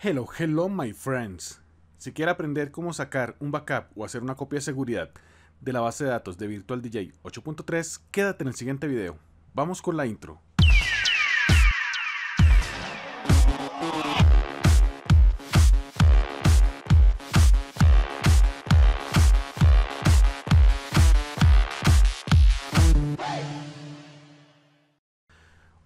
Hello, hello my friends. Si quieres aprender cómo sacar un backup o hacer una copia de seguridad de la base de datos de Virtual DJ 8.3, quédate en el siguiente video. Vamos con la intro.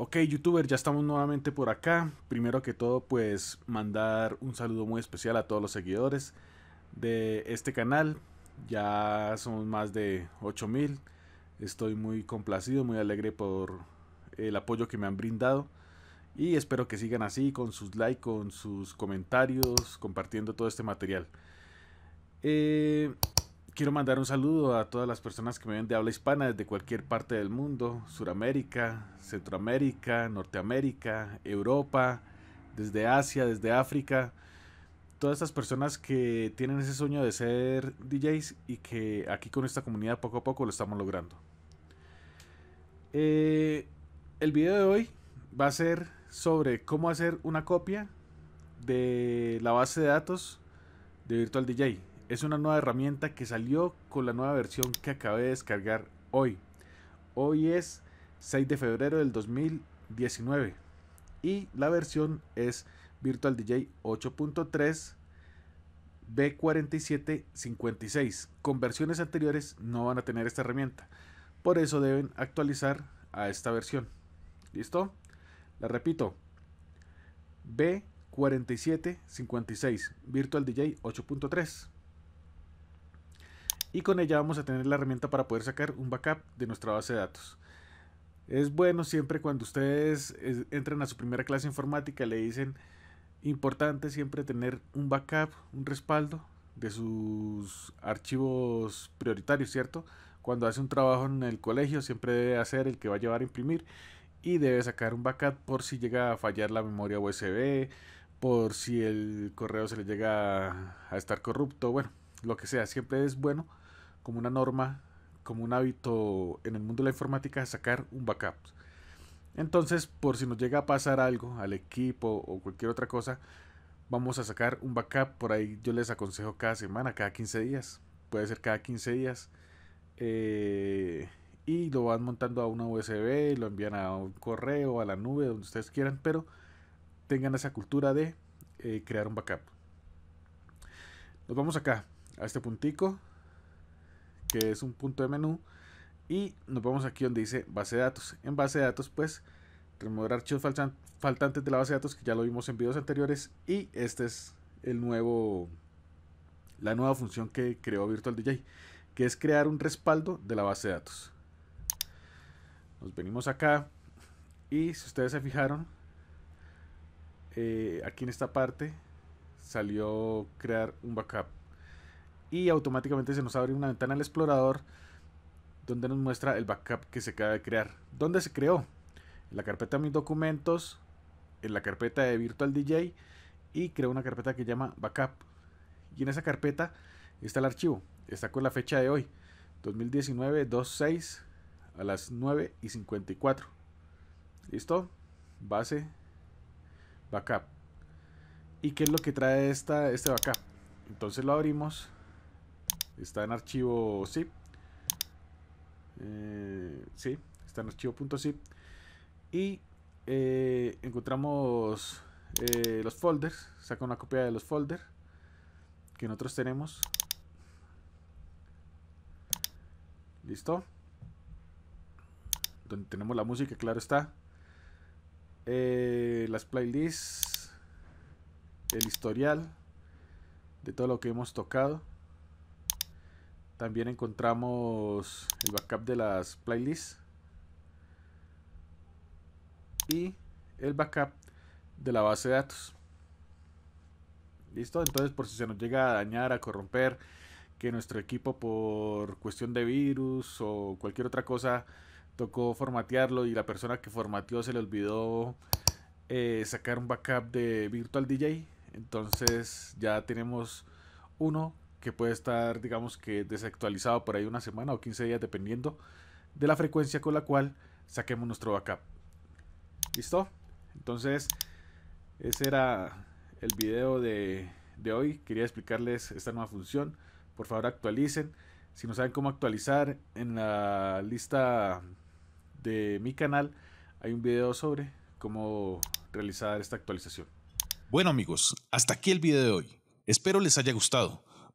Ok, youtuber, ya estamos nuevamente por acá. Primero que todo, pues mandar un saludo muy especial a todos los seguidores de este canal. Ya somos más de 8000. Estoy muy complacido, muy alegre por el apoyo que me han brindado. Y espero que sigan así, con sus likes, con sus comentarios, compartiendo todo este material. Eh, Quiero mandar un saludo a todas las personas que me ven de habla hispana desde cualquier parte del mundo, Suramérica, Centroamérica, Norteamérica, Europa, desde Asia, desde África. Todas estas personas que tienen ese sueño de ser DJs y que aquí con esta comunidad poco a poco lo estamos logrando. Eh, el video de hoy va a ser sobre cómo hacer una copia de la base de datos de Virtual DJ es una nueva herramienta que salió con la nueva versión que acabé de descargar hoy. Hoy es 6 de febrero del 2019 y la versión es Virtual DJ 8.3 B4756. Con versiones anteriores no van a tener esta herramienta, por eso deben actualizar a esta versión. ¿Listo? La repito. B4756 Virtual DJ 8.3 y con ella vamos a tener la herramienta para poder sacar un backup de nuestra base de datos. Es bueno siempre cuando ustedes eh, entran a su primera clase informática, le dicen importante siempre tener un backup, un respaldo de sus archivos prioritarios, ¿cierto? Cuando hace un trabajo en el colegio siempre debe hacer el que va a llevar a imprimir y debe sacar un backup por si llega a fallar la memoria USB, por si el correo se le llega a estar corrupto, bueno, lo que sea, siempre es bueno como una norma, como un hábito en el mundo de la informática sacar un backup. Entonces, por si nos llega a pasar algo al equipo o cualquier otra cosa, vamos a sacar un backup. Por ahí yo les aconsejo cada semana, cada 15 días. Puede ser cada 15 días. Eh, y lo van montando a una USB, lo envían a un correo, a la nube, donde ustedes quieran, pero tengan esa cultura de eh, crear un backup. Nos vamos acá a este puntico, que es un punto de menú, y nos vamos aquí donde dice base de datos. En base de datos, pues, remover archivos faltantes de la base de datos, que ya lo vimos en videos anteriores, y esta es el nuevo, la nueva función que creó Virtual DJ, que es crear un respaldo de la base de datos. Nos venimos acá, y si ustedes se fijaron, eh, aquí en esta parte salió crear un backup y automáticamente se nos abre una ventana al explorador donde nos muestra el backup que se acaba de crear. ¿Dónde se creó? En la carpeta Mis Documentos, en la carpeta de Virtual DJ y creo una carpeta que llama Backup. Y en esa carpeta está el archivo, está con la fecha de hoy, 2019-26 a las 9 y 54. ¿Listo? Base, backup. ¿Y qué es lo que trae esta, este backup? Entonces lo abrimos Está en archivo zip. Eh, sí, está en .zip Y eh, encontramos eh, los folders. Saca una copia de los folders que nosotros tenemos. Listo. Donde tenemos la música, claro está. Eh, las playlists. El historial de todo lo que hemos tocado. También encontramos el backup de las playlists. Y el backup de la base de datos. ¿Listo? Entonces, por si se nos llega a dañar, a corromper, que nuestro equipo por cuestión de virus o cualquier otra cosa tocó formatearlo y la persona que formateó se le olvidó eh, sacar un backup de Virtual DJ, entonces ya tenemos uno que puede estar, digamos que desactualizado por ahí una semana o 15 días, dependiendo de la frecuencia con la cual saquemos nuestro backup. ¿Listo? Entonces, ese era el video de, de hoy. Quería explicarles esta nueva función. Por favor, actualicen. Si no saben cómo actualizar, en la lista de mi canal hay un video sobre cómo realizar esta actualización. Bueno amigos, hasta aquí el video de hoy. Espero les haya gustado.